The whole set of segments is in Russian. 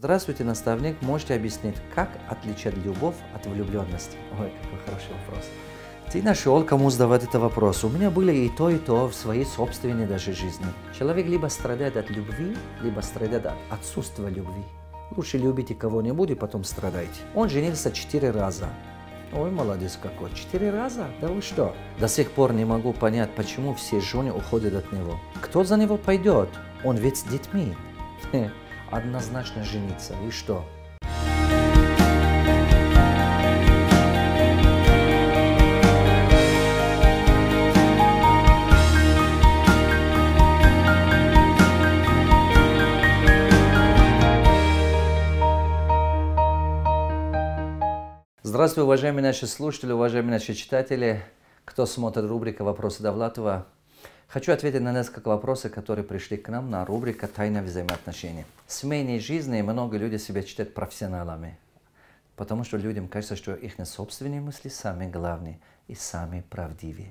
Здравствуйте, наставник. Можете объяснить, как отличать любовь от влюбленности? Ой, какой хороший вопрос. Ты нашел, кому задавать этот вопрос. У меня были и то, и то в своей собственной даже жизни. Человек либо страдает от любви, либо страдает от отсутствия любви. Лучше любите кого-нибудь и потом страдайте. Он женился четыре раза. Ой, молодец какой, четыре раза? Да вы что? До сих пор не могу понять, почему все жены уходят от него. Кто за него пойдет? Он ведь с детьми однозначно жениться. И что? Здравствуйте, уважаемые наши слушатели, уважаемые наши читатели. Кто смотрит рубрика «Вопросы Довлатова», Хочу ответить на несколько вопросов, которые пришли к нам на рубрику «Тайна взаимоотношений». В семейной жизни много людей себя считают профессионалами, потому что людям кажется, что их собственные мысли самые главные и самые правдивые.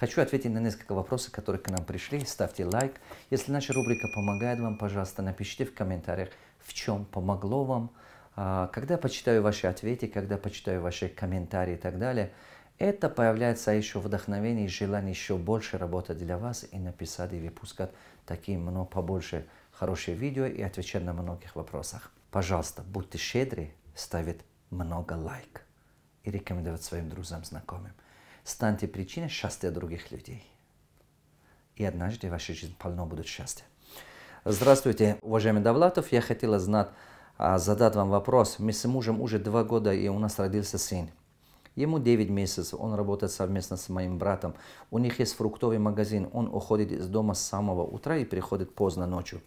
Хочу ответить на несколько вопросов, которые к нам пришли. Ставьте лайк. Если наша рубрика помогает вам, пожалуйста, напишите в комментариях, в чем помогло вам, а, когда почитаю ваши ответы, когда почитаю ваши комментарии и так далее – это появляется еще вдохновение и желание еще больше работать для вас и написать и выпускать такие много побольше хорошие видео и отвечать на многих вопросах. Пожалуйста, будьте щедры, ставить много лайк и рекомендовать своим друзьям, знакомым. Станьте причиной счастья других людей. И однажды ваша жизнь полно будет счастья. Здравствуйте, уважаемый Давлатов. Я хотела знать, а, задать вам вопрос. Мы с мужем уже два года, и у нас родился сын. Ему 9 месяцев, он работает совместно с моим братом. У них есть фруктовый магазин, он уходит из дома с самого утра и приходит поздно ночью.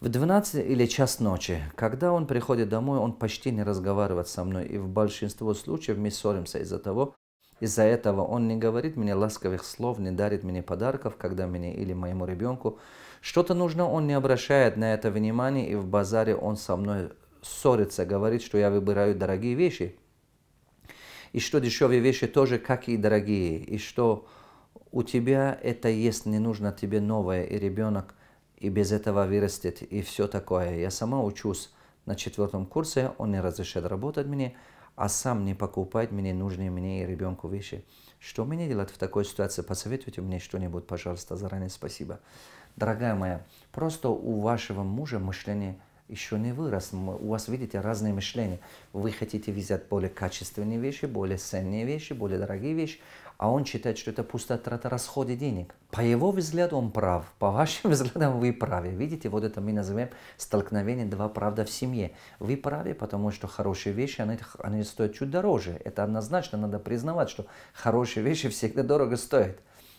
В 12 или час ночи, когда он приходит домой, он почти не разговаривает со мной, и в большинстве случаев мы ссоримся из-за того, из-за этого он не говорит мне ласковых слов, не дарит мне подарков, когда мне или моему ребенку что-то нужно, он не обращает на это внимания, и в базаре он со мной ссорится, говорит, что я выбираю дорогие вещи, и что дешевые вещи тоже, как и дорогие, и что у тебя это есть, не нужно тебе новое, и ребенок и без этого вырастет, и все такое. Я сама учусь на четвертом курсе, он не разрешает работать мне, а сам не покупает мне нужные мне и ребенку вещи. Что мне делать в такой ситуации? Посоветуйте мне что-нибудь, пожалуйста, заранее спасибо. Дорогая моя, просто у вашего мужа мышление – еще не вырос. У вас, видите, разные мышления. Вы хотите взять более качественные вещи, более ценные вещи, более дорогие вещи, а он считает, что это пустая трата расходы денег. По его взгляду он прав, по вашим взглядам вы правы. Видите, вот это мы называем столкновение два правда в семье. Вы правы, потому что хорошие вещи, они, они стоят чуть дороже. Это однозначно надо признавать, что хорошие вещи всегда дорого стоят.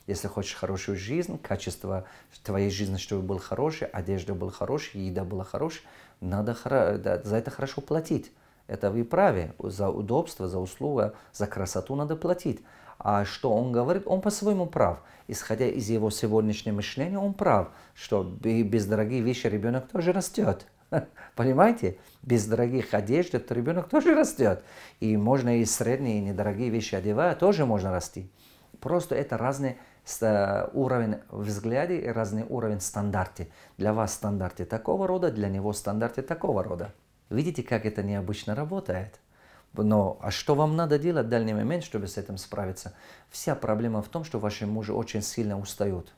Если хочешь хорошую жизнь, качество твоей жизни, чтобы был хороший, одежда была хорошая, еда была хорошая, надо за это хорошо платить. Это вы правы. За удобство, за услугу, за красоту надо платить. А что он говорит? Он по-своему прав. Исходя из его сегодняшнего мышления, он прав, что без дорогих вещей ребенок тоже растет. Понимаете? Без дорогих одежд этот ребенок тоже растет. И можно и средние, и недорогие вещи одевая, тоже можно расти. Просто это разные э, уровень взгляда и разный уровень стандарты. Для вас стандарты такого рода, для него стандарты такого рода. Видите, как это необычно работает? Но а что вам надо делать в дальний момент, чтобы с этим справиться? Вся проблема в том, что ваши мужи очень сильно устают.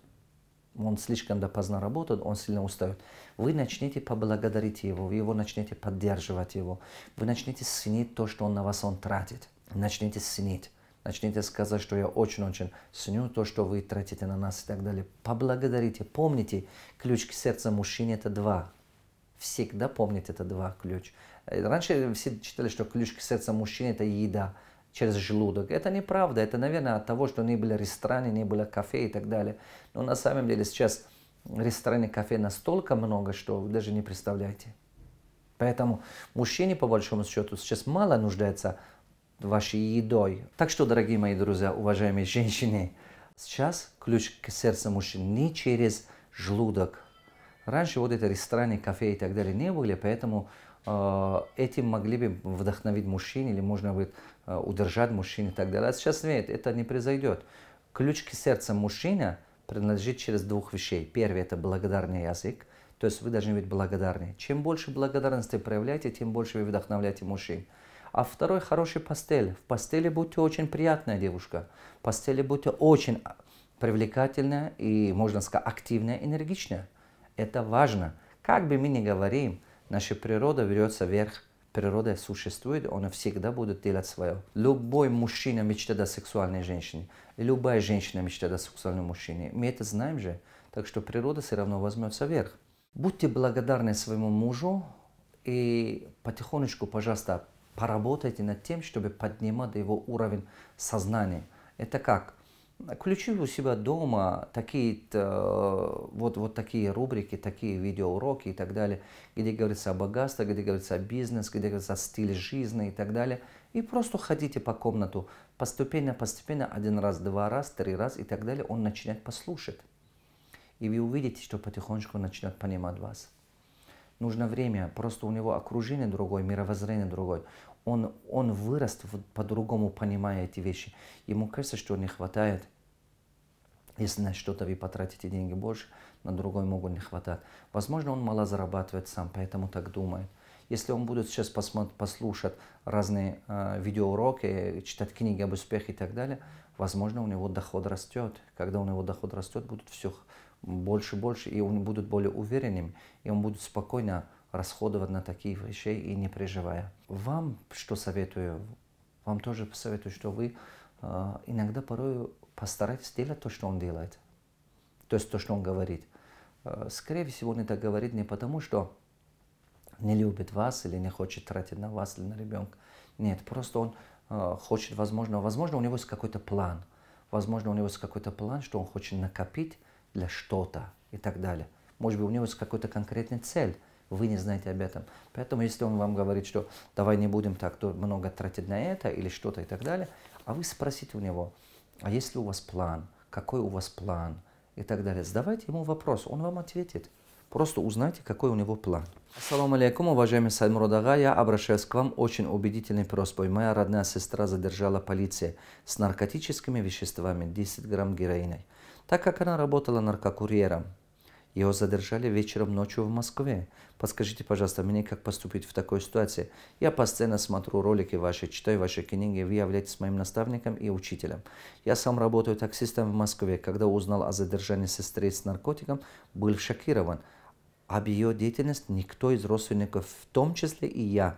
Он слишком допоздна работает, он сильно устает. Вы начнете поблагодарить его, вы его начнете поддерживать его. Вы начнете ценить то, что он на вас он тратит. начнете ценить. Начните сказать, что я очень-очень ценю то, что вы тратите на нас и так далее. Поблагодарите. Помните, ключ к сердцу мужчины – это два. Всегда помните, это два ключ. Э, раньше все читали, что ключ к сердцу мужчины – это еда через желудок. Это неправда. Это, наверное, от того, что не были рестораны, не было кафе и так далее. Но на самом деле сейчас рестораны, кафе настолько много, что вы даже не представляете. Поэтому мужчине, по большому счету, сейчас мало нуждается вашей едой. Так что, дорогие мои друзья, уважаемые женщины, сейчас ключ к сердцу мужчин не через желудок. Раньше вот эти рестораны, кафе и так далее не были, поэтому э, этим могли бы вдохновить мужчин или можно будет э, удержать мужчин и так далее. А сейчас нет, это не произойдет. Ключ к сердцу мужчина принадлежит через двух вещей. Первый – это благодарный язык, то есть вы должны быть благодарны. Чем больше благодарности проявляете, тем больше вы вдохновляете мужчин. А второй хороший пастель. В пастели будьте очень приятная девушка. В пастели будьте очень привлекательная и, можно сказать, активная, энергичная. Это важно. Как бы мы ни говорим, наша природа берется вверх. Природа существует, она всегда будет делать свое. Любой мужчина мечтает о сексуальной женщине. любая женщина мечтает о сексуальном мужчине. Мы это знаем же. Так что природа все равно возьмется вверх. Будьте благодарны своему мужу и потихонечку, пожалуйста, поработайте над тем, чтобы поднимать его уровень сознания. Это как? Ключи у себя дома, такие, э, вот, вот такие рубрики, такие видеоуроки и так далее, где говорится о богатстве, где говорится о бизнесе, где говорится о стиле жизни и так далее. И просто ходите по комнату постепенно, постепенно, один раз, два раз, три раз и так далее, он начинает послушать. И вы увидите, что потихонечку начнет понимать вас нужно время, просто у него окружение другое, мировоззрение другое. Он, он вырос по-другому, понимая эти вещи. Ему кажется, что не хватает. Если на что-то вы потратите деньги больше, на другой могут не хватать. Возможно, он мало зарабатывает сам, поэтому так думает. Если он будет сейчас послушать разные э, видеоуроки, читать книги об успехе и так далее, возможно, у него доход растет. Когда у него доход растет, будет все больше и больше, и он будет более уверенным, и он будет спокойно расходовать на такие вещи и не переживая. Вам что советую? Вам тоже посоветую, что вы э, иногда порой постарайтесь делать то, что он делает, то есть то, что он говорит. Э, скорее всего, он это говорит не потому, что не любит вас или не хочет тратить на вас или на ребенка. Нет, просто он э, хочет, возможно, возможно, у него есть какой-то план. Возможно, у него есть какой-то план, что он хочет накопить для что-то и так далее. Может быть, у него есть какая-то конкретная цель, вы не знаете об этом. Поэтому, если он вам говорит, что давай не будем так много тратить на это или что-то и так далее, а вы спросите у него, а есть ли у вас план, какой у вас план и так далее. Задавайте ему вопрос, он вам ответит. Просто узнайте, какой у него план. Ассаламу алейкум, уважаемый Саймур Дага. Я обращаюсь к вам очень убедительной просьбой. Моя родная сестра задержала полиция с наркотическими веществами 10 грамм героиной так как она работала наркокурьером. Его задержали вечером ночью в Москве. Подскажите, пожалуйста, мне как поступить в такой ситуации? Я постоянно смотрю ролики ваши, читаю ваши книги, вы являетесь моим наставником и учителем. Я сам работаю таксистом в Москве. Когда узнал о задержании сестры с наркотиком, был шокирован. Об ее деятельности никто из родственников, в том числе и я,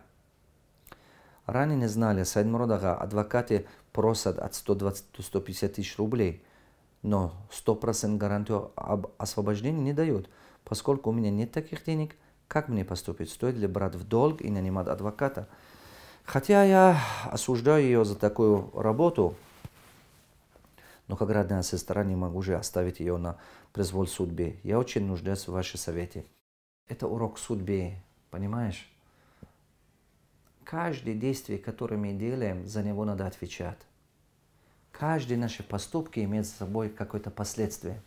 Ранее не знали, Сайдмуродага адвокаты просят от 120 до 150 тысяч рублей но 100% гарантию об освобождении не дают, поскольку у меня нет таких денег, как мне поступить, стоит ли брать в долг и нанимать адвоката. Хотя я осуждаю ее за такую работу, но как родная сестра не могу же оставить ее на произвол судьбы. Я очень нуждаюсь в вашей совете. Это урок судьбы, понимаешь? Каждое действие, которое мы делаем, за него надо отвечать. Каждый наши поступки имеет за собой какое-то последствие.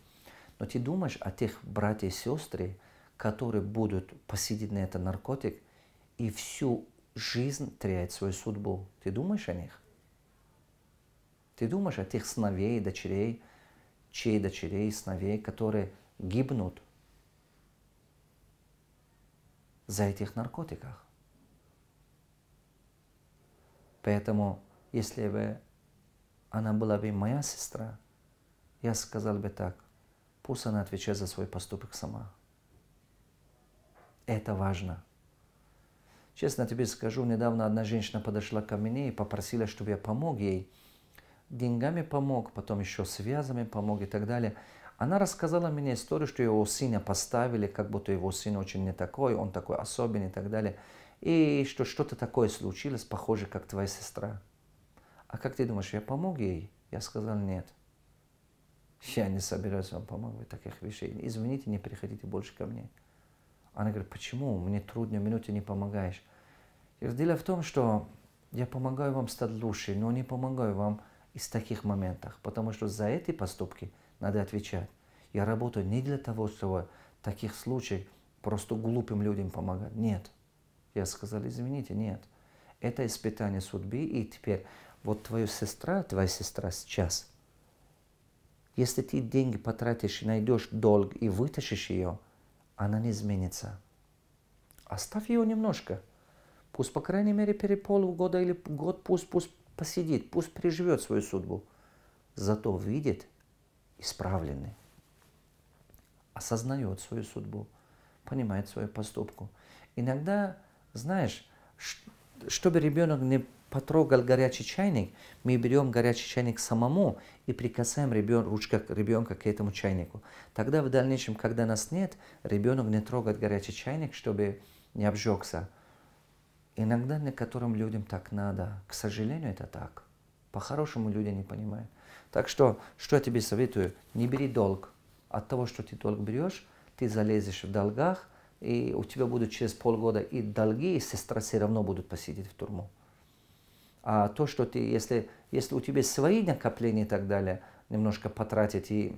Но ты думаешь о тех братьях и сестры, которые будут посидеть на этот наркотик и всю жизнь терять свою судьбу. Ты думаешь о них? Ты думаешь о тех сыновей, дочерей, чей дочерей, сыновей, которые гибнут за этих наркотиках. Поэтому, если вы она была бы моя сестра, я сказал бы так, пусть она отвечает за свой поступок сама. Это важно. Честно тебе скажу, недавно одна женщина подошла ко мне и попросила, чтобы я помог ей. Деньгами помог, потом еще связами помог и так далее. Она рассказала мне историю, что его сына поставили, как будто его сын очень не такой, он такой особенный и так далее. И что что-то такое случилось, похоже, как твоя сестра а как ты думаешь, я помог ей? Я сказал, нет. Я не собираюсь вам помогать таких вещей. Извините, не приходите больше ко мне. Она говорит, почему? Мне трудно, минуте не помогаешь. Я говорю, дело в том, что я помогаю вам стать лучше, но не помогаю вам из таких моментах, потому что за эти поступки надо отвечать. Я работаю не для того, чтобы таких случаев просто глупым людям помогать. Нет. Я сказал, извините, нет. Это испытание судьбы, и теперь вот твоя сестра, твоя сестра сейчас, если ты деньги потратишь и найдешь долг и вытащишь ее, она не изменится. Оставь ее немножко. Пусть, по крайней мере, перед полугода или год пусть, пусть посидит, пусть переживет свою судьбу. Зато видит исправленный. Осознает свою судьбу, понимает свою поступку. Иногда, знаешь, чтобы ребенок не потрогал горячий чайник, мы берем горячий чайник самому и прикасаем ребен, ручка ребенка к этому чайнику. Тогда в дальнейшем, когда нас нет, ребенок не трогает горячий чайник, чтобы не обжегся. Иногда некоторым людям так надо. К сожалению, это так. По-хорошему люди не понимают. Так что, что я тебе советую? Не бери долг. От того, что ты долг берешь, ты залезешь в долгах, и у тебя будут через полгода и долги, и сестра все равно будут посидеть в тюрьму. А то, что ты, если, если у тебя свои накопления и так далее, немножко потратить и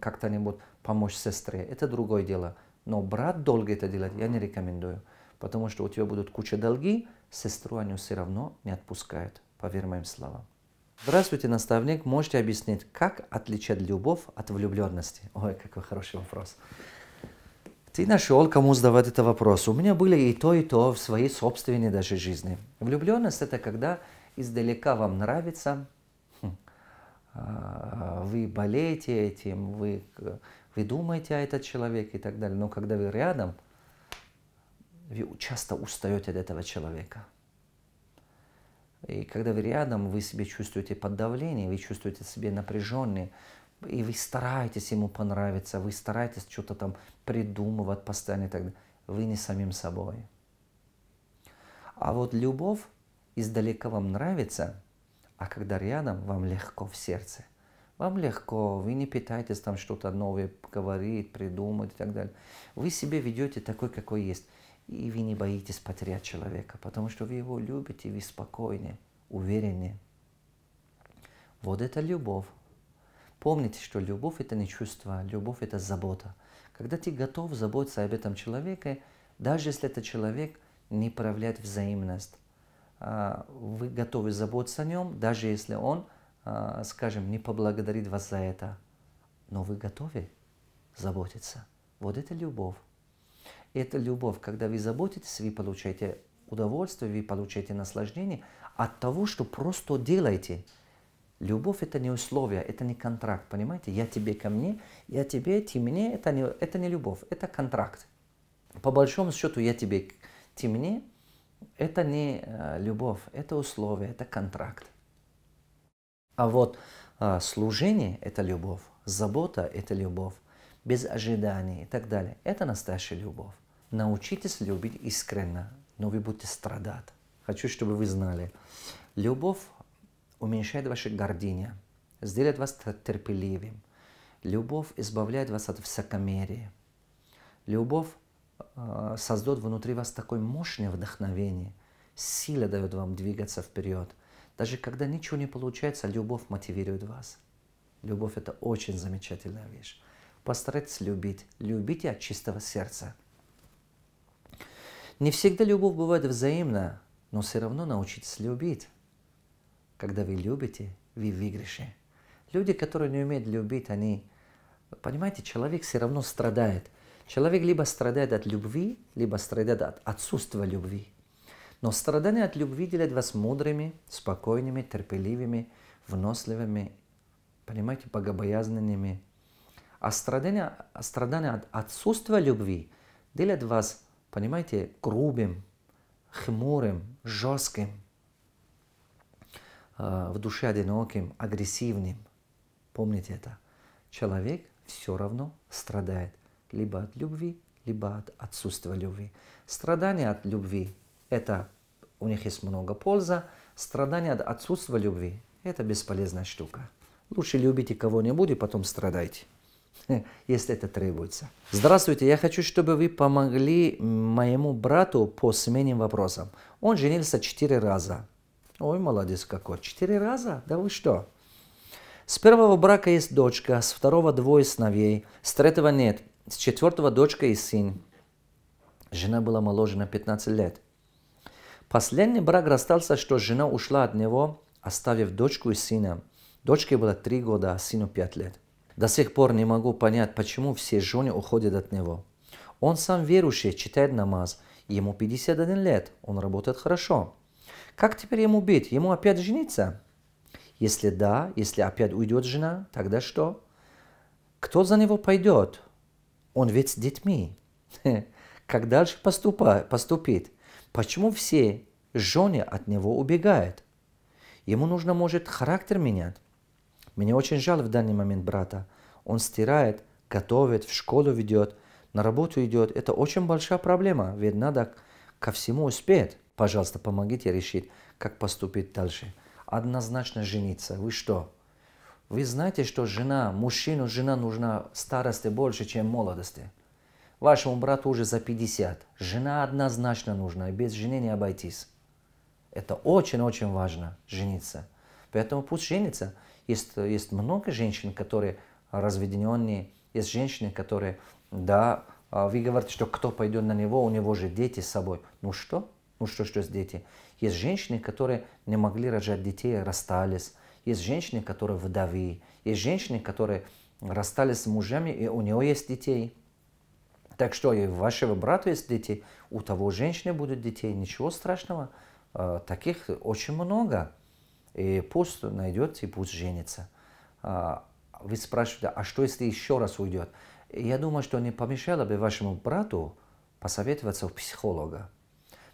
как-то-нибудь помочь сестре, это другое дело. Но брат долго это делать я не рекомендую, потому что у тебя будут куча долги, сестру они все равно не отпускают, поверь моим словам. Здравствуйте, наставник. Можете объяснить, как отличать любовь от влюбленности? Ой, какой хороший вопрос. Ты нашел, кому задавать этот вопрос. У меня были и то, и то в своей собственной даже жизни. Влюбленность – это когда издалека вам нравится, хм, а, вы болеете этим, вы, вы думаете о этот человек и так далее. Но когда вы рядом, вы часто устаете от этого человека. И когда вы рядом, вы себя чувствуете под давлением, вы чувствуете себя напряженные, и вы стараетесь ему понравиться, вы стараетесь что-то там придумывать постоянно и так далее. Вы не самим собой. А вот любовь издалека вам нравится, а когда рядом, вам легко в сердце. Вам легко, вы не пытаетесь там что-то новое говорить, придумать и так далее. Вы себе ведете такой, какой есть. И вы не боитесь потерять человека, потому что вы его любите, вы спокойнее, увереннее. Вот это любовь. Помните, что любовь – это не чувство, любовь – это забота. Когда ты готов заботиться об этом человеке, даже если этот человек не проявляет взаимность, а, вы готовы заботиться о нем, даже если он, а, скажем, не поблагодарит вас за это. Но вы готовы заботиться. Вот это любовь. Это любовь, когда вы заботитесь, вы получаете удовольствие, вы получаете наслаждение от того, что просто делаете – Любовь это не условие, это не контракт, понимаете? Я тебе ко мне, я тебе, ты мне, это не, это не любовь, это контракт. По большому счету я тебе, ты мне, это не э, любовь, это условие, это контракт. А вот а, служение – это любовь, забота – это любовь, без ожиданий и так далее. Это настоящая любовь. Научитесь любить искренно, но вы будете страдать. Хочу, чтобы вы знали. Любовь уменьшает ваше гордение, сделает вас терпеливым. Любовь избавляет вас от всякомерия. Любовь э, создает внутри вас такое мощное вдохновение. Сила дает вам двигаться вперед. Даже когда ничего не получается, любовь мотивирует вас. Любовь – это очень замечательная вещь. Постарайтесь любить. Любите от чистого сердца. Не всегда любовь бывает взаимна, но все равно научитесь любить. Когда вы любите, вы выигрыше. Люди, которые не умеют любить, они... Понимаете, человек все равно страдает. Человек либо страдает от любви, либо страдает от отсутствия любви. Но страдания от любви делают вас мудрыми, спокойными, терпеливыми, вносливыми, понимаете, богобоязненными. А страдания, страдания от отсутствия любви делают вас, понимаете, грубым, хмурым, жестким – Э, в душе одиноким, агрессивным. Помните это. Человек все равно страдает либо от любви, либо от отсутствия любви. Страдание от любви – это у них есть много польза, Страдание от отсутствия любви – это бесполезная штука. Лучше любите кого-нибудь и потом страдайте, если это требуется. Здравствуйте, я хочу, чтобы вы помогли моему брату по семейным вопросам. Он женился четыре раза. Ой, молодец какой. Четыре раза? Да вы что? С первого брака есть дочка, с второго двое сыновей, с третьего нет, с четвертого дочка и сын. Жена была моложе на 15 лет. Последний брак расстался, что жена ушла от него, оставив дочку и сына. Дочке было три года, а сыну пять лет. До сих пор не могу понять, почему все жены уходят от него. Он сам верующий, читает намаз. Ему 51 лет, он работает хорошо. Как теперь ему быть? Ему опять жениться? Если да, если опять уйдет жена, тогда что? Кто за него пойдет? Он ведь с детьми. Как дальше поступа, Почему все жены от него убегают? Ему нужно, может, характер менять. Мне очень жаль в данный момент брата. Он стирает, готовит, в школу ведет, на работу идет. Это очень большая проблема, ведь надо ко всему успеть. Пожалуйста, помогите решить, как поступить дальше. Однозначно жениться. Вы что? Вы знаете, что жена, мужчину жена нужна старости больше, чем молодости. Вашему брату уже за 50. Жена однозначно нужна, и без жены не обойтись. Это очень-очень важно, жениться. Поэтому пусть женится. Есть, есть много женщин, которые разведенные, есть женщины, которые, да, а вы говорите, что кто пойдет на него, у него же дети с собой. Ну что? Ну что, что с дети? Есть женщины, которые не могли рожать детей, а расстались. Есть женщины, которые вдовы. Есть женщины, которые расстались с мужами, и у нее есть детей. Так что и у вашего брата есть дети, у того женщины будут детей. Ничего страшного. А, таких очень много. И пусть найдет, и пусть женится. А, вы спрашиваете, а что если еще раз уйдет? Я думаю, что не помешало бы вашему брату посоветоваться у психолога.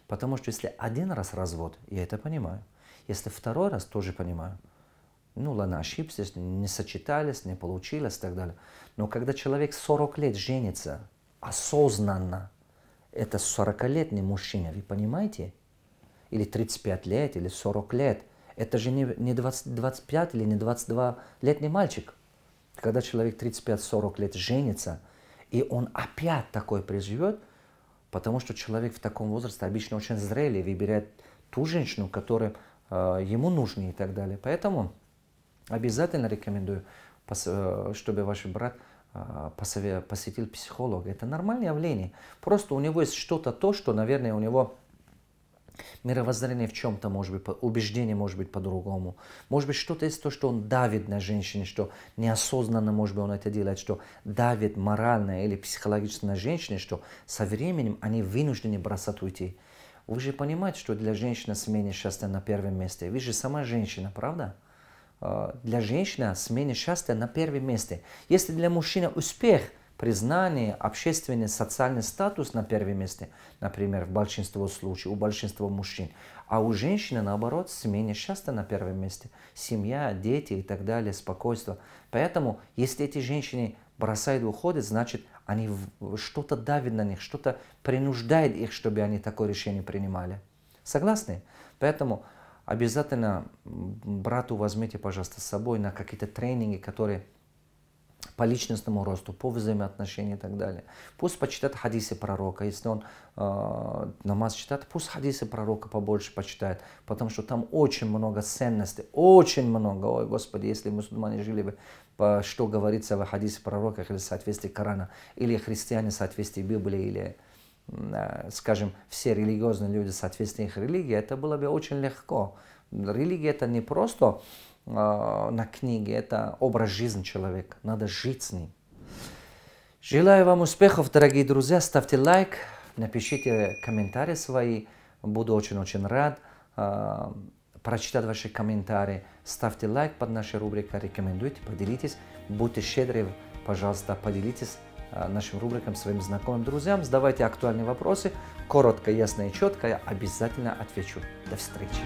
Потому что если один раз развод, я это понимаю. Если второй раз, тоже понимаю. Ну ладно, ошибся, не сочетались, не получилось и так далее. Но когда человек 40 лет женится осознанно, это 40-летний мужчина, вы понимаете? Или 35 лет, или 40 лет. Это же не, не 20, 25 или не 22-летний мальчик. Когда человек 35-40 лет женится, и он опять такой приживет – Потому что человек в таком возрасте обычно очень зрелый, выбирает ту женщину, которая э, ему нужна и так далее. Поэтому обязательно рекомендую, э, чтобы ваш брат э, посетил психолога. Это нормальное явление. Просто у него есть что-то то, что, наверное, у него мировоззрение в чем-то, может быть, убеждение может быть по-другому. Может быть, что-то есть то, что он давит на женщине, что неосознанно, может быть, он это делает, что давит морально или психологически на женщине, что со временем они вынуждены бросать уйти. Вы же понимаете, что для женщины смене счастья на первом месте. Вы же сама женщина, правда? А, для женщины смене счастья на первом месте. Если для мужчины успех – признание, общественный, социальный статус на первом месте, например, в большинстве случаев, у большинства мужчин. А у женщины, наоборот, смене счастья на первом месте. Семья, дети и так далее, спокойство. Поэтому, если эти женщины бросают и уходят, значит, они что-то давит на них, что-то принуждает их, чтобы они такое решение принимали. Согласны? Поэтому обязательно брату возьмите, пожалуйста, с собой на какие-то тренинги, которые по личностному росту, по взаимоотношениям и так далее. Пусть почитает хадисы пророка, если он э, намаз читает, пусть хадисы пророка побольше почитает, потому что там очень много ценностей, очень много. Ой, Господи, если мусульмане жили бы, по, что говорится в хадисе пророка или в соответствии Корана, или христиане в соответствии Библии, или Э, скажем, все религиозные люди соответственно их религии, это было бы очень легко. Религия это не просто э, на книге, это образ жизни человека. Надо жить с ним. Желаю вам успехов, дорогие друзья. Ставьте лайк, напишите комментарии свои. Буду очень-очень рад э, прочитать ваши комментарии. Ставьте лайк под нашей рубрикой, рекомендуйте, поделитесь. Будьте щедры, пожалуйста, поделитесь Э, нашим рубрикам, своим знакомым, друзьям. Задавайте актуальные вопросы. Коротко, ясно и четко. Я обязательно отвечу. До встречи.